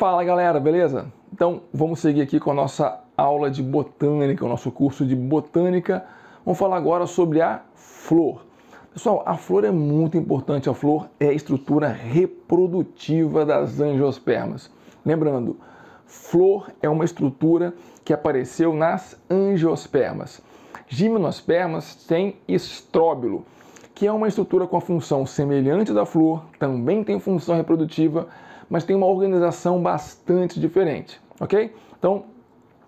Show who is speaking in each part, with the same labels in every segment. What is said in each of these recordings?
Speaker 1: Fala galera, beleza? Então vamos seguir aqui com a nossa aula de botânica, o nosso curso de botânica. Vamos falar agora sobre a flor. Pessoal, a flor é muito importante, a flor é a estrutura reprodutiva das angiospermas. Lembrando, flor é uma estrutura que apareceu nas angiospermas. Gimnospermas tem estróbilo, que é uma estrutura com a função semelhante da flor, também tem função reprodutiva mas tem uma organização bastante diferente, ok? Então,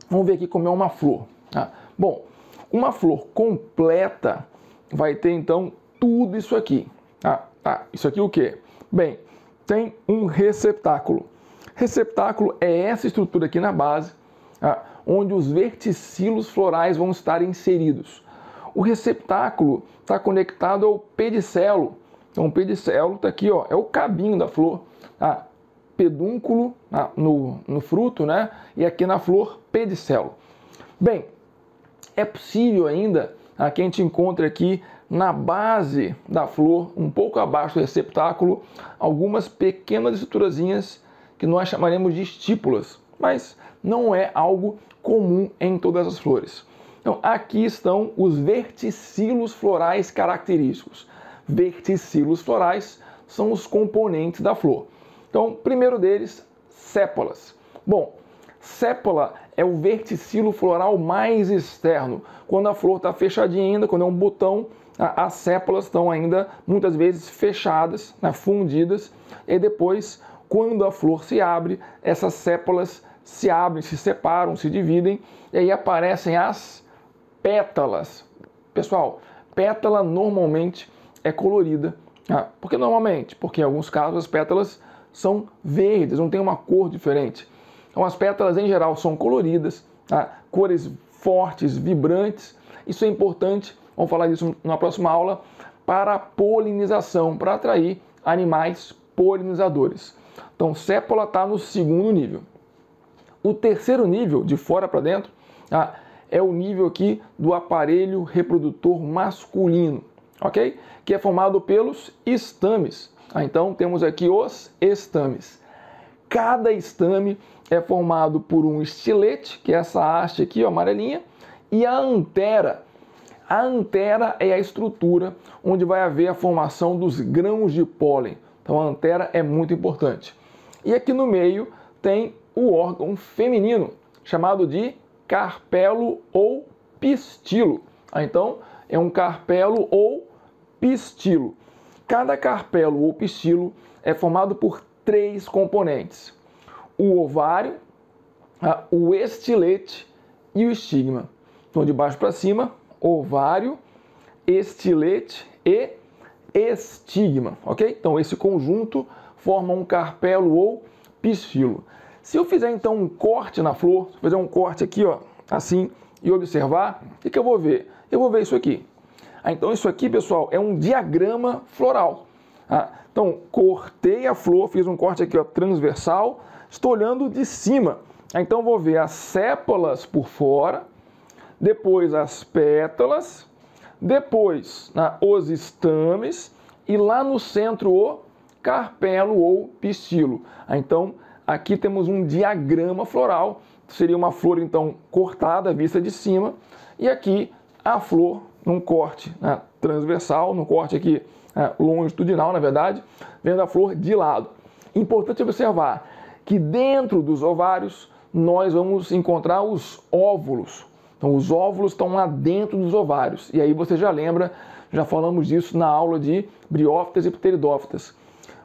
Speaker 1: vamos ver aqui como é uma flor. Tá? Bom, uma flor completa vai ter então tudo isso aqui. Tá? Ah, isso aqui o que? Bem, tem um receptáculo. Receptáculo é essa estrutura aqui na base, tá? onde os verticilos florais vão estar inseridos. O receptáculo está conectado ao pedicelo. Então, o pedicelo está aqui, ó, é o cabinho da flor. Tá? pedúnculo na, no, no fruto, né? E aqui na flor, pedicelo. Bem, é possível ainda a né, que a gente encontra aqui na base da flor, um pouco abaixo do receptáculo, algumas pequenas estruturazinhas que nós chamaremos de estípulas, mas não é algo comum em todas as flores. Então, aqui estão os verticilos florais característicos. Verticilos florais são os componentes da flor. Então, primeiro deles, sépolas. Bom, sépola é o verticilo floral mais externo. Quando a flor está fechadinha ainda, quando é um botão, as sépolas estão ainda muitas vezes fechadas, né, fundidas, e depois, quando a flor se abre, essas sépolas se abrem, se separam, se dividem, e aí aparecem as pétalas. Pessoal, pétala normalmente é colorida. Né? Por que normalmente? Porque em alguns casos as pétalas são verdes, não tem uma cor diferente. Então as pétalas em geral são coloridas, tá? cores fortes, vibrantes. Isso é importante, vamos falar disso na próxima aula, para a polinização, para atrair animais polinizadores. Então, sépola está no segundo nível. O terceiro nível, de fora para dentro, tá? é o nível aqui do aparelho reprodutor masculino, ok? Que é formado pelos estames. Tá? Então temos aqui os estames. Cada estame é formado por um estilete, que é essa haste aqui, ó, amarelinha, e a antera. A antera é a estrutura onde vai haver a formação dos grãos de pólen. Então a antera é muito importante. E aqui no meio tem o órgão feminino, chamado de carpelo ou pistilo. Ah, então é um carpelo ou pistilo. Cada carpelo ou pistilo é formado por três componentes: o ovário, o estilete e o estigma. Então, de baixo para cima, ovário, estilete e estigma, ok? Então, esse conjunto forma um carpelo ou pistilo. Se eu fizer então um corte na flor, fazer um corte aqui, ó, assim, e observar, o que, que eu vou ver? Eu vou ver isso aqui. Ah, então isso aqui, pessoal, é um diagrama floral. Ah, então, cortei a flor, fiz um corte aqui ó, transversal, estou olhando de cima. Ah, então, vou ver as sépalas por fora, depois as pétalas, depois né, os estames e lá no centro o carpelo ou pistilo. Então, aqui temos um diagrama floral, seria uma flor então cortada, vista de cima, e aqui a flor num corte né, transversal, num corte aqui né, longitudinal, na verdade, vendo a flor de lado. Importante observar que dentro dos ovários nós vamos encontrar os óvulos. Então, os óvulos estão lá dentro dos ovários. E aí você já lembra, já falamos disso na aula de briófitas e pteridófitas.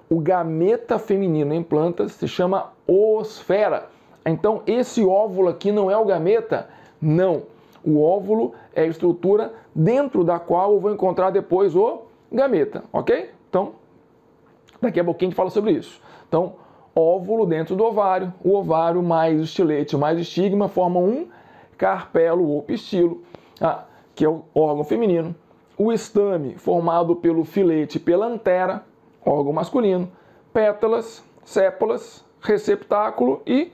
Speaker 1: O gameta feminino em plantas se chama osfera. Então, esse óvulo aqui não é o gameta? Não. O óvulo é a estrutura dentro da qual eu vou encontrar depois o gameta, ok? Então, daqui a pouquinho a gente fala sobre isso. Então, óvulo dentro do ovário, o ovário mais o estilete mais o estigma formam um carpelo ou pistilo, ah, que é o órgão feminino. O estame, formado pelo filete e pela antera, órgão masculino. Pétalas, sépalas, receptáculo e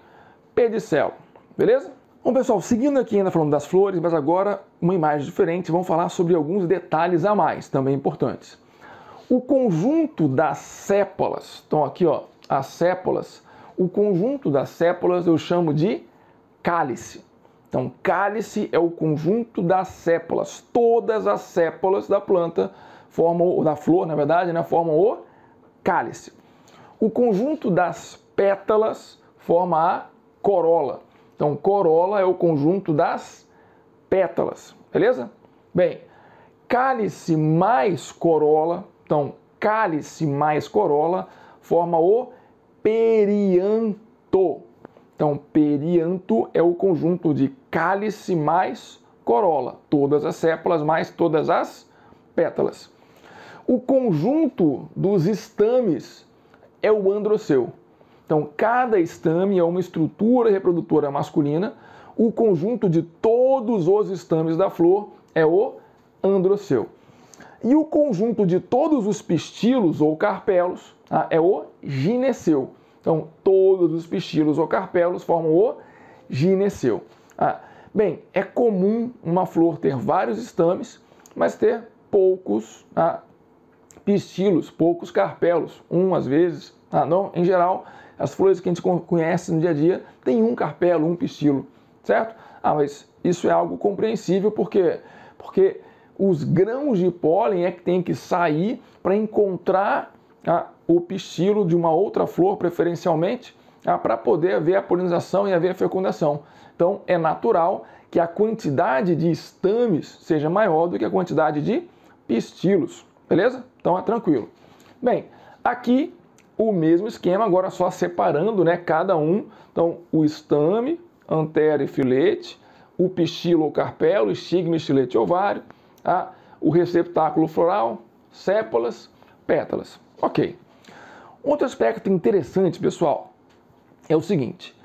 Speaker 1: pedicelo. Beleza? Bom, pessoal, seguindo aqui ainda falando das flores, mas agora uma imagem diferente, vamos falar sobre alguns detalhes a mais, também importantes. O conjunto das sépalas, então aqui ó, as sépalas, o conjunto das sépalas eu chamo de cálice. Então, cálice é o conjunto das sépalas. Todas as sépalas da planta formam, da flor, na verdade, né, formam o cálice. O conjunto das pétalas forma a corola. Então, corola é o conjunto das pétalas, beleza? Bem, cálice mais corola, então cálice mais corola forma o perianto. Então, perianto é o conjunto de cálice mais corola, todas as sépalas mais todas as pétalas. O conjunto dos estames é o androceu. Então, cada estame é uma estrutura reprodutora masculina, o conjunto de todos os estames da flor é o androceu. E o conjunto de todos os pistilos ou carpelos tá, é o gineceu. Então, todos os pistilos ou carpelos formam o gineceu. Ah, bem, é comum uma flor ter vários estames, mas ter poucos tá, pistilos, poucos carpelos, um às vezes, ah, não, em geral, as flores que a gente conhece no dia a dia têm um carpelo, um pistilo, certo? Ah, mas isso é algo compreensível porque porque os grãos de pólen é que tem que sair para encontrar ah, o pistilo de uma outra flor, preferencialmente, ah, para poder haver a polinização e haver a fecundação. Então, é natural que a quantidade de estames seja maior do que a quantidade de pistilos, beleza? Então, é tranquilo. Bem, aqui o mesmo esquema, agora só separando né, cada um. Então, o estame, antera e filete, o pistilo ou carpelo, estigma, estilete e ovário, tá? o receptáculo floral, sépalas, pétalas. Ok. Outro aspecto interessante, pessoal, é o seguinte: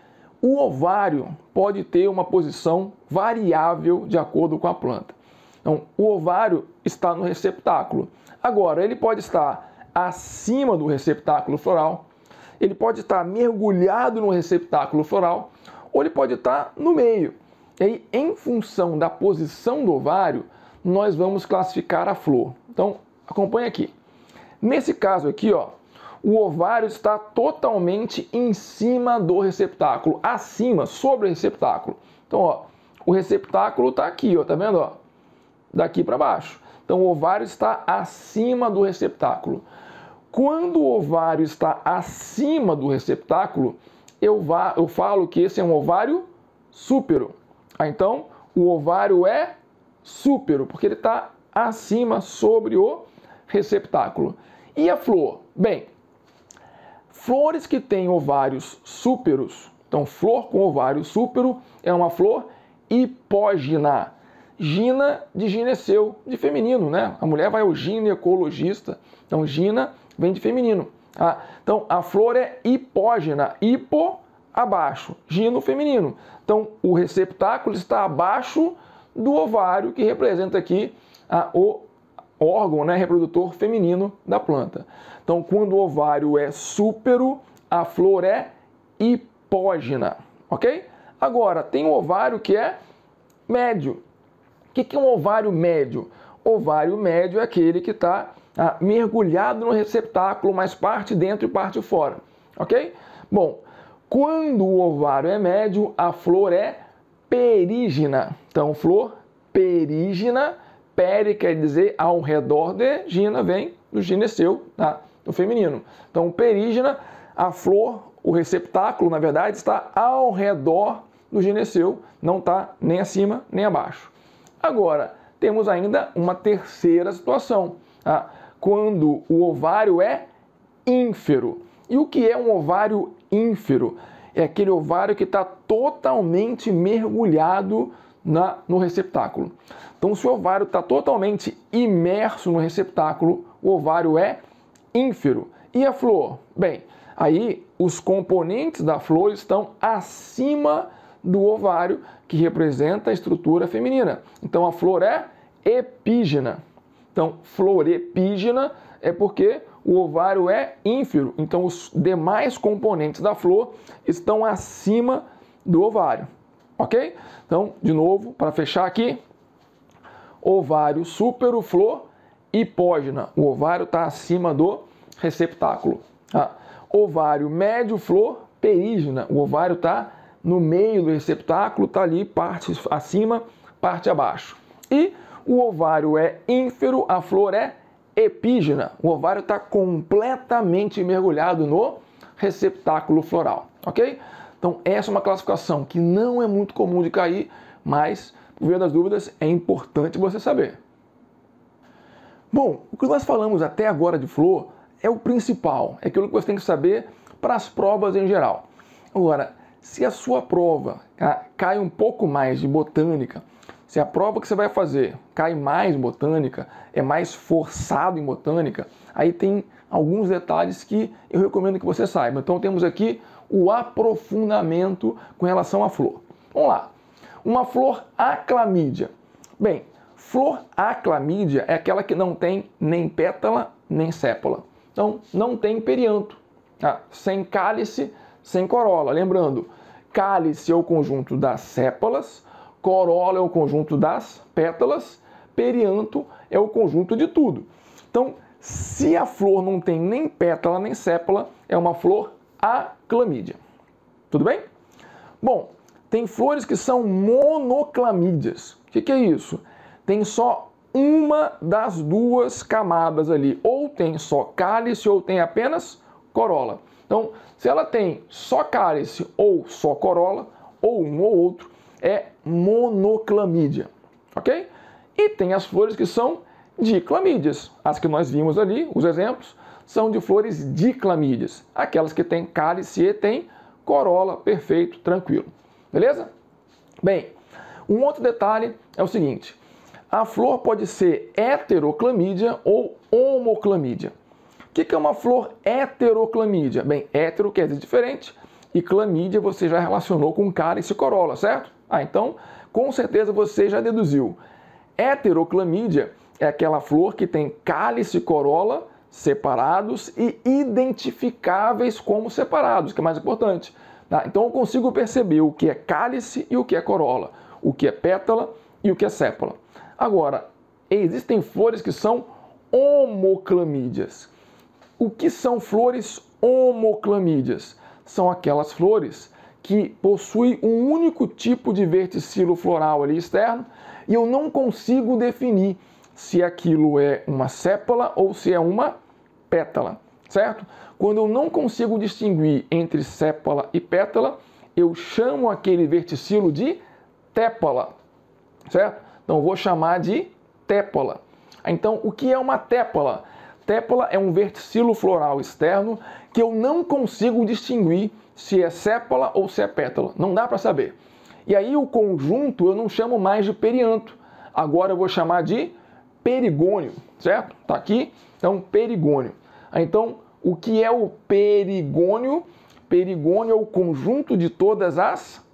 Speaker 1: o ovário pode ter uma posição variável de acordo com a planta. Então, o ovário está no receptáculo. Agora, ele pode estar acima do receptáculo floral, ele pode estar mergulhado no receptáculo floral ou ele pode estar no meio. E aí, em função da posição do ovário, nós vamos classificar a flor. Então, acompanha aqui. Nesse caso aqui, ó, o ovário está totalmente em cima do receptáculo, acima, sobre o receptáculo. Então, ó, o receptáculo está aqui, ó, tá vendo? Ó, daqui para baixo. Então, o ovário está acima do receptáculo. Quando o ovário está acima do receptáculo, eu, eu falo que esse é um ovário súpero. Ah, então, o ovário é súpero, porque ele está acima sobre o receptáculo. E a flor? Bem, flores que têm ovários súperos, então flor com ovário súpero é uma flor hipógena. Gina de gineceu, de feminino, né? A mulher vai ao ginecologista. Então, Gina vem de feminino. Ah, então, a flor é hipógena, hipo abaixo, gino feminino. Então, o receptáculo está abaixo do ovário, que representa aqui ah, o órgão né, reprodutor feminino da planta. Então, quando o ovário é súpero, a flor é hipógena, ok? Agora, tem o ovário que é médio, o que é um ovário médio? Ovário médio é aquele que está ah, mergulhado no receptáculo, mas parte dentro e parte fora. Ok? Bom, quando o ovário é médio, a flor é perígina. Então, flor perígina, peri quer dizer ao redor de, gina vem do gineceu, tá? do feminino. Então, perígina, a flor, o receptáculo, na verdade, está ao redor do gineceu, não está nem acima nem abaixo. Agora, temos ainda uma terceira situação, tá? quando o ovário é ínfero. E o que é um ovário ínfero? É aquele ovário que está totalmente mergulhado na, no receptáculo. Então, se o ovário está totalmente imerso no receptáculo, o ovário é ínfero. E a flor? Bem, aí os componentes da flor estão acima do ovário, que representa a estrutura feminina. Então a flor é epígena. Então, flor epígena é porque o ovário é ínfero, então os demais componentes da flor estão acima do ovário, ok? Então, de novo, para fechar aqui, ovário súpero, flor hipógena, o ovário está acima do receptáculo. Tá? Ovário médio, flor perígena, o ovário está no meio do receptáculo, está ali parte acima, parte abaixo. E o ovário é ínfero, a flor é epígena. O ovário está completamente mergulhado no receptáculo floral, ok? Então, essa é uma classificação que não é muito comum de cair, mas, por via das dúvidas, é importante você saber. Bom, o que nós falamos até agora de flor é o principal, é aquilo que você tem que saber para as provas em geral. Agora, se a sua prova cai um pouco mais de botânica, se a prova que você vai fazer cai mais em botânica, é mais forçado em botânica, aí tem alguns detalhes que eu recomendo que você saiba. Então temos aqui o aprofundamento com relação à flor. Vamos lá. Uma flor aclamídia. Bem, flor aclamídia é aquela que não tem nem pétala nem sépala. Então não tem perianto, tá? sem cálice, sem corola. Lembrando, Cálice é o conjunto das sépalas, corola é o conjunto das pétalas, perianto é o conjunto de tudo. Então, se a flor não tem nem pétala nem sépala, é uma flor aclamídia. Tudo bem? Bom, tem flores que são monoclamídias. O que, que é isso? Tem só uma das duas camadas ali, ou tem só cálice ou tem apenas corola. Então, se ela tem só cálice ou só corola, ou um ou outro, é monoclamídia, ok? E tem as flores que são diclamídias. As que nós vimos ali, os exemplos, são de flores diclamídias, aquelas que têm cálice e têm corola, perfeito, tranquilo. Beleza? Bem, um outro detalhe é o seguinte: a flor pode ser heteroclamídia ou homoclamídia. O que é uma flor heteroclamídia? Bem, hetero quer dizer diferente e clamídia você já relacionou com cálice e corola, certo? Ah, então com certeza você já deduziu. Heteroclamídia é aquela flor que tem cálice e corola separados e identificáveis como separados, que é mais importante. Tá? então eu consigo perceber o que é cálice e o que é corola, o que é pétala e o que é sépala. Agora, existem flores que são homoclamídias. O que são flores homoclamídeas? São aquelas flores que possuem um único tipo de verticilo floral ali externo e eu não consigo definir se aquilo é uma sépala ou se é uma pétala, certo? Quando eu não consigo distinguir entre sépala e pétala, eu chamo aquele verticilo de tépala, certo? Então vou chamar de tépala. Então, o que é uma tépala? Tépala é um verticilo floral externo que eu não consigo distinguir se é sépala ou se é pétala. Não dá para saber. E aí o conjunto eu não chamo mais de perianto. Agora eu vou chamar de perigônio, certo? Tá aqui, então perigônio. Ah, então, o que é o perigônio? Perigônio é o conjunto de todas as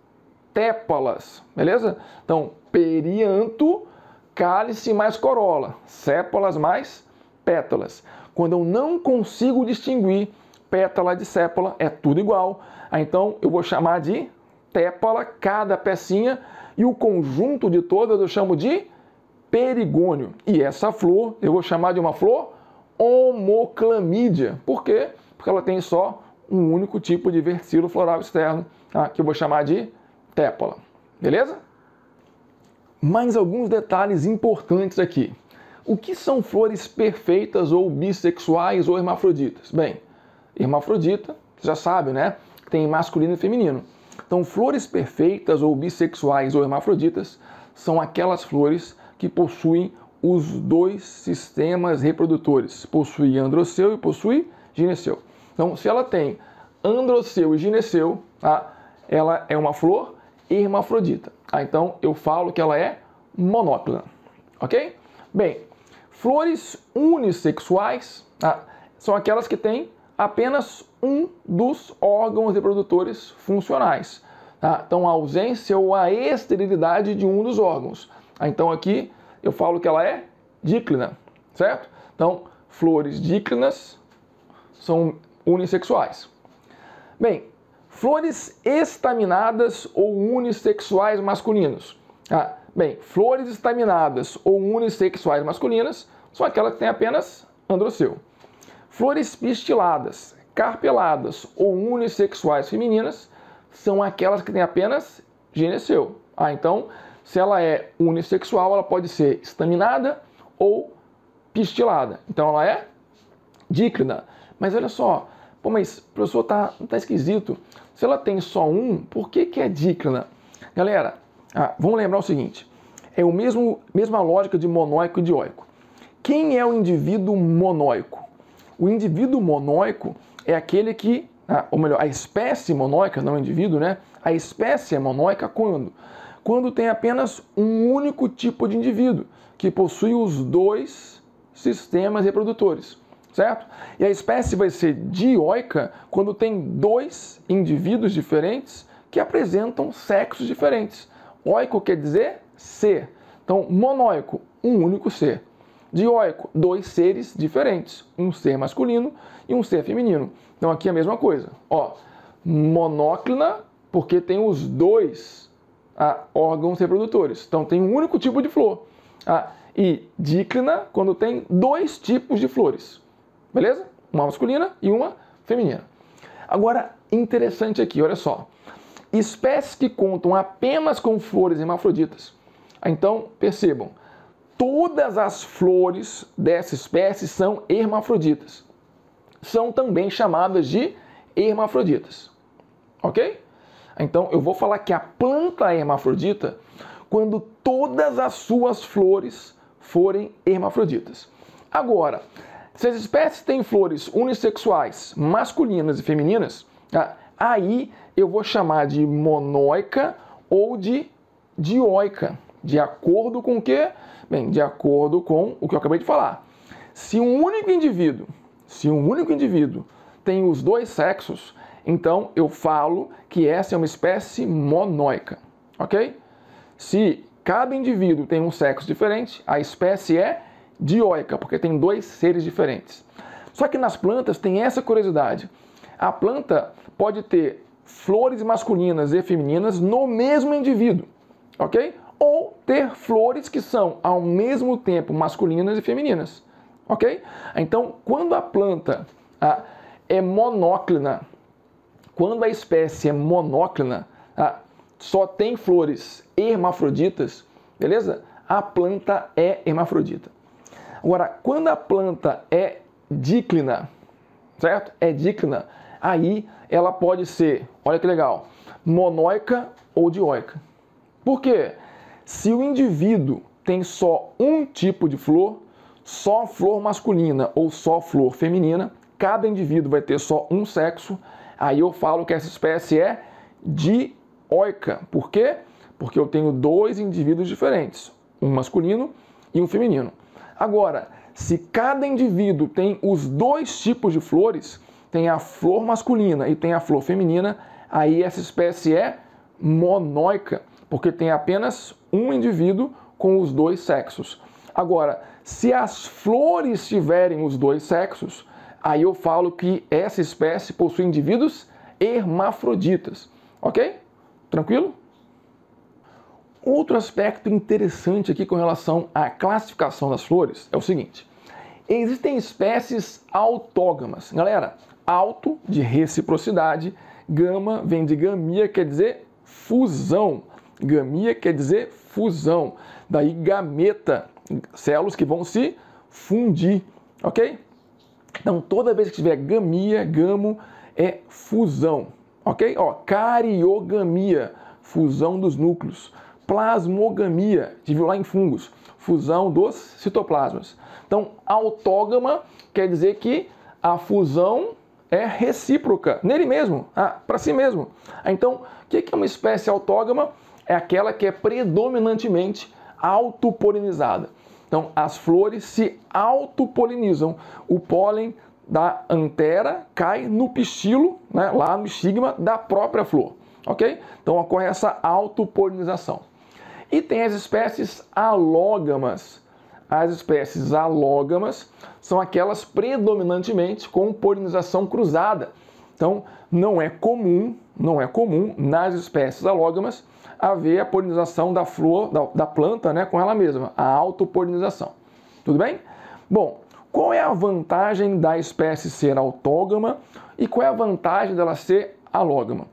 Speaker 1: tépalas, beleza? Então, perianto, cálice mais corola, sépalas mais pétalas. Quando eu não consigo distinguir pétala de sépala, é tudo igual. Ah, então eu vou chamar de tépala cada pecinha e o conjunto de todas eu chamo de perigônio. E essa flor eu vou chamar de uma flor homoclamídia. Por quê? Porque ela tem só um único tipo de versículo floral externo, ah, que eu vou chamar de tépala. Beleza? Mais alguns detalhes importantes aqui. O que são flores perfeitas ou bissexuais ou hermafroditas? Bem, hermafrodita, você já sabe, né? Tem masculino e feminino. Então, flores perfeitas ou bissexuais ou hermafroditas são aquelas flores que possuem os dois sistemas reprodutores, possui androceu e possui gineceu. Então, se ela tem androceu e gineceu, tá? ela é uma flor hermafrodita. Ah, então, eu falo que ela é monópila, ok? Bem, Flores unissexuais ah, são aquelas que têm apenas um dos órgãos reprodutores funcionais. Tá? Então, a ausência ou a esterilidade de um dos órgãos. Ah, então, aqui eu falo que ela é díclina, certo? Então, flores díclinas são unissexuais. Bem, flores estaminadas ou unissexuais masculinos. Ah, Bem, flores estaminadas ou unissexuais masculinas são aquelas que têm apenas androceu. Flores pistiladas, carpeladas ou unissexuais femininas são aquelas que têm apenas gineceu. Ah, então, se ela é unissexual, ela pode ser estaminada ou pistilada. Então ela é díclida. Mas olha só, pô, mas professor, tá, tá esquisito. Se ela tem só um, por que, que é díclida? Galera, ah, vamos lembrar o seguinte: é o mesmo mesma lógica de monóico e dióico. Quem é o indivíduo monóico? O indivíduo monóico é aquele que, ah, ou melhor, a espécie monóica, não o indivíduo, né? A espécie é monóica quando? Quando tem apenas um único tipo de indivíduo que possui os dois sistemas reprodutores, certo? E a espécie vai ser dioica quando tem dois indivíduos diferentes que apresentam sexos diferentes. Oico quer dizer ser. Então, monóico, um único ser. Dioico, dois seres diferentes, um ser masculino e um ser feminino. Então aqui é a mesma coisa. Ó, monóclina, porque tem os dois ah, órgãos reprodutores. Então tem um único tipo de flor. Ah, e díclina, quando tem dois tipos de flores. Beleza? Uma masculina e uma feminina. Agora, interessante aqui, olha só espécies que contam apenas com flores hermafroditas. Ah, então, percebam, todas as flores dessa espécie são hermafroditas. São também chamadas de hermafroditas. Ok? Ah, então, eu vou falar que a planta é hermafrodita quando todas as suas flores forem hermafroditas. Agora, se as espécies têm flores unissexuais, masculinas e femininas, ah, aí eu vou chamar de monoica ou de dioica, de acordo com o quê? Bem, de acordo com o que eu acabei de falar. Se um único indivíduo, se um único indivíduo tem os dois sexos, então eu falo que essa é uma espécie monoica, ok? Se cada indivíduo tem um sexo diferente, a espécie é dioica, porque tem dois seres diferentes. Só que nas plantas tem essa curiosidade. A planta pode ter flores masculinas e femininas no mesmo indivíduo, ok? Ou ter flores que são ao mesmo tempo masculinas e femininas, ok? Então, quando a planta é monóclina, quando a espécie é monóclina, só tem flores hermafroditas, beleza? A planta é hermafrodita. Agora, quando a planta é díclina, certo? É díclina, aí ela pode ser, olha que legal, monoica ou dioica. Por quê? Se o indivíduo tem só um tipo de flor, só flor masculina ou só flor feminina, cada indivíduo vai ter só um sexo, aí eu falo que essa espécie é dioica. Por quê? Porque eu tenho dois indivíduos diferentes, um masculino e um feminino. Agora, se cada indivíduo tem os dois tipos de flores, tem a flor masculina e tem a flor feminina, aí essa espécie é monóica, porque tem apenas um indivíduo com os dois sexos. Agora, se as flores tiverem os dois sexos, aí eu falo que essa espécie possui indivíduos hermafroditas. Ok? Tranquilo? Outro aspecto interessante aqui com relação à classificação das flores é o seguinte: existem espécies autógamas. Galera, alto de reciprocidade, gama vem de gamia, quer dizer fusão. Gamia quer dizer fusão. Daí gameta, células que vão se fundir, ok? Então, toda vez que tiver gamia, gamo é fusão, ok? Ó, cariogamia, fusão dos núcleos. Plasmogamia, a gente viu lá em fungos, fusão dos citoplasmas. Então, autógama quer dizer que a fusão é recíproca, nele mesmo, ah, para si mesmo. Então, o que é uma espécie autógama? É aquela que é predominantemente autopolinizada. Então, as flores se autopolinizam. O pólen da antera cai no pistilo, né, lá no estigma da própria flor. Ok? Então ocorre essa autopolinização. E tem as espécies alógamas, as espécies alógamas são aquelas predominantemente com polinização cruzada. Então, não é comum, não é comum nas espécies alógamas haver a polinização da flor, da, da planta, né, com ela mesma, a autopolinização. Tudo bem? Bom, qual é a vantagem da espécie ser autógama e qual é a vantagem dela ser alógama?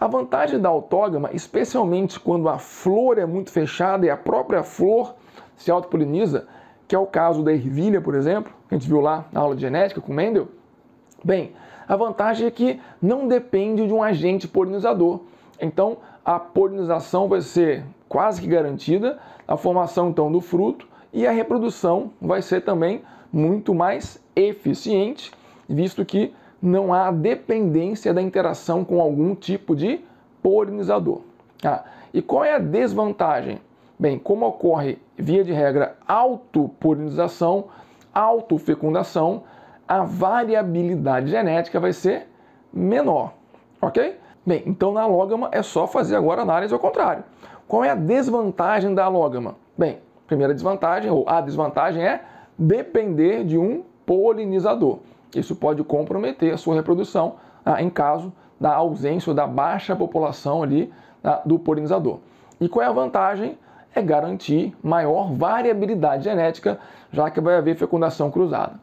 Speaker 1: A vantagem da autógama, especialmente quando a flor é muito fechada e a própria flor se autopoliniza, que é o caso da ervilha, por exemplo, que a gente viu lá na aula de genética com Mendel. Bem, a vantagem é que não depende de um agente polinizador. Então, a polinização vai ser quase que garantida, a formação então do fruto e a reprodução vai ser também muito mais eficiente, visto que não há dependência da interação com algum tipo de polinizador. Ah, e qual é a desvantagem? Bem, como ocorre, via de regra, autopolinização, autofecundação, a variabilidade genética vai ser menor, ok? Bem, então na alógama é só fazer agora análise ao contrário. Qual é a desvantagem da alógama? Bem, primeira desvantagem, ou a desvantagem é depender de um polinizador. Isso pode comprometer a sua reprodução ah, em caso da ausência ou da baixa população ali ah, do polinizador. E qual é a vantagem? é garantir maior variabilidade genética, já que vai haver fecundação cruzada.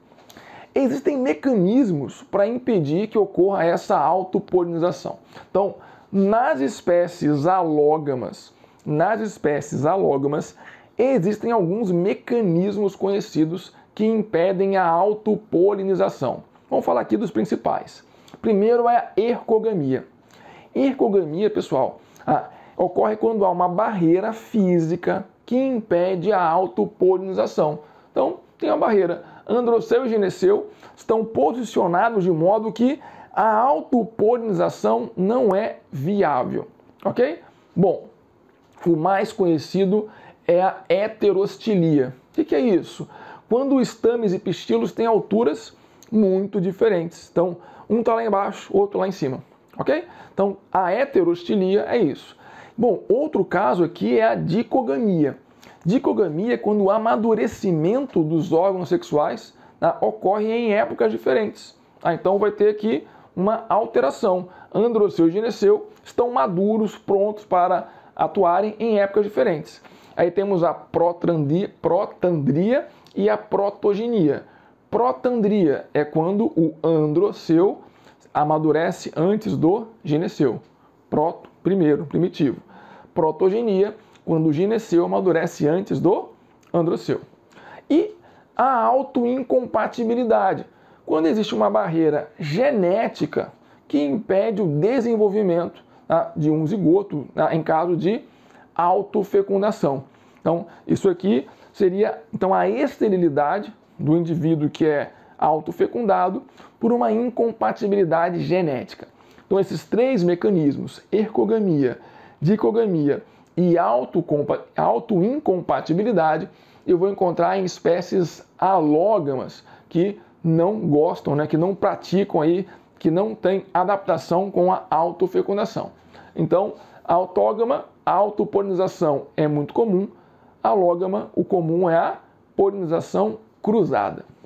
Speaker 1: Existem mecanismos para impedir que ocorra essa autopolinização. Então, nas espécies alógamas, nas espécies alógamas, existem alguns mecanismos conhecidos que impedem a autopolinização. Vamos falar aqui dos principais. Primeiro é a ercogamia. Ercogamia, pessoal, ocorre quando há uma barreira física que impede a autopolinização. Então, tem uma barreira. Androceu e gineceu estão posicionados de modo que a autopolinização não é viável, ok? Bom, o mais conhecido é a heterostilia. O que é isso? Quando estames e pistilos têm alturas muito diferentes. Então, um está lá embaixo, outro lá em cima, ok? Então, a heterostilia é isso. Bom, outro caso aqui é a dicogamia. Dicogamia é quando o amadurecimento dos órgãos sexuais né, ocorre em épocas diferentes. Ah, então vai ter aqui uma alteração. Androceu e gineceu estão maduros, prontos para atuarem em épocas diferentes. Aí temos a protandria, protandria e a protogenia. Protandria é quando o androceu amadurece antes do gineceu. Proto, primeiro, primitivo protogenia, quando o gineceu amadurece antes do androceu. E a autoincompatibilidade, quando existe uma barreira genética que impede o desenvolvimento tá, de um zigoto tá, em caso de autofecundação. Então, isso aqui seria então a esterilidade do indivíduo que é autofecundado por uma incompatibilidade genética. Então, esses três mecanismos, ergogamia, dicogamia e autoincompatibilidade, auto eu vou encontrar em espécies alógamas que não gostam, né, que não praticam aí, que não têm adaptação com a autofecundação. Então, autógama, autopolinização é muito comum, alógama, o comum é a polinização cruzada.